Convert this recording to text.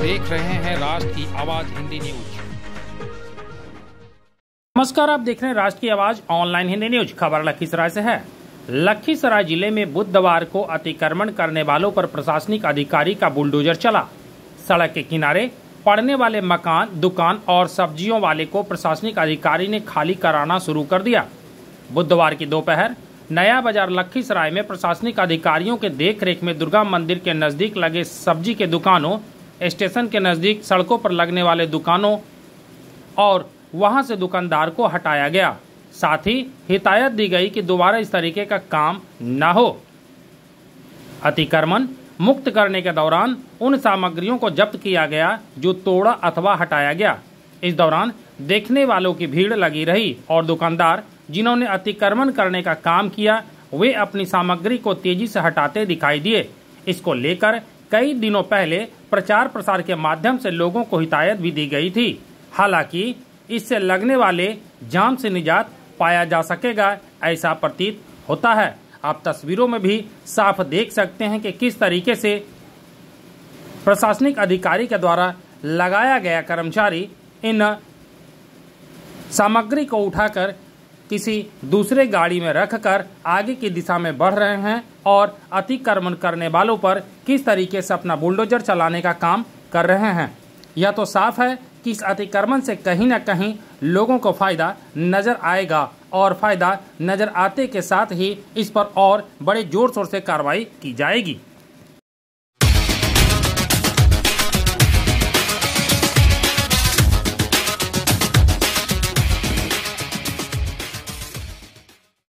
देख रहे हैं राष्ट्र की आवाज हिंदी न्यूज नमस्कार आप देख रहे हैं राष्ट्र की आवाज ऑनलाइन हिंदी न्यूज खबर लखीसराय से है लखीसराय जिले में बुधवार को अतिक्रमण करने वालों पर प्रशासनिक अधिकारी का बुलडोजर चला सड़क के किनारे पड़ने वाले मकान दुकान और सब्जियों वाले को प्रशासनिक अधिकारी ने खाली कराना शुरू कर दिया बुधवार की दोपहर नया बाजार लखीसराय में प्रशासनिक अधिकारियों के देखरेख में दुर्गा मंदिर के नजदीक लगे सब्जी के दुकानों स्टेशन के नज़दीक सड़कों पर लगने वाले दुकानों और वहां से दुकानदार को हटाया गया साथ ही हितायत दी गई कि दोबारा इस तरीके का काम न हो अतिक्रमण मुक्त करने के दौरान उन सामग्रियों को जब्त किया गया जो तोड़ा अथवा हटाया गया इस दौरान देखने वालों की भीड़ लगी रही और दुकानदार जिन्होंने अतिक्रमण करने का काम किया वे अपनी सामग्री को तेजी से हटाते दिखाई दिए इसको लेकर कई दिनों पहले प्रचार प्रसार के माध्यम से लोगों को हिदायत भी दी गई थी हालांकि इससे लगने वाले जाम से निजात पाया जा सकेगा ऐसा प्रतीत होता है आप तस्वीरों में भी साफ देख सकते हैं कि किस तरीके से प्रशासनिक अधिकारी के द्वारा लगाया गया कर्मचारी इन सामग्री को उठाकर किसी दूसरे गाड़ी में रखकर आगे की दिशा में बढ़ रहे हैं और अतिक्रमण करने वालों पर किस तरीके से अपना बुलडोजर चलाने का काम कर रहे हैं यह तो साफ है कि इस अतिक्रमण से कहीं ना कहीं लोगों को फायदा नजर आएगा और फायदा नजर आते के साथ ही इस पर और बड़े जोर शोर से कार्रवाई की जाएगी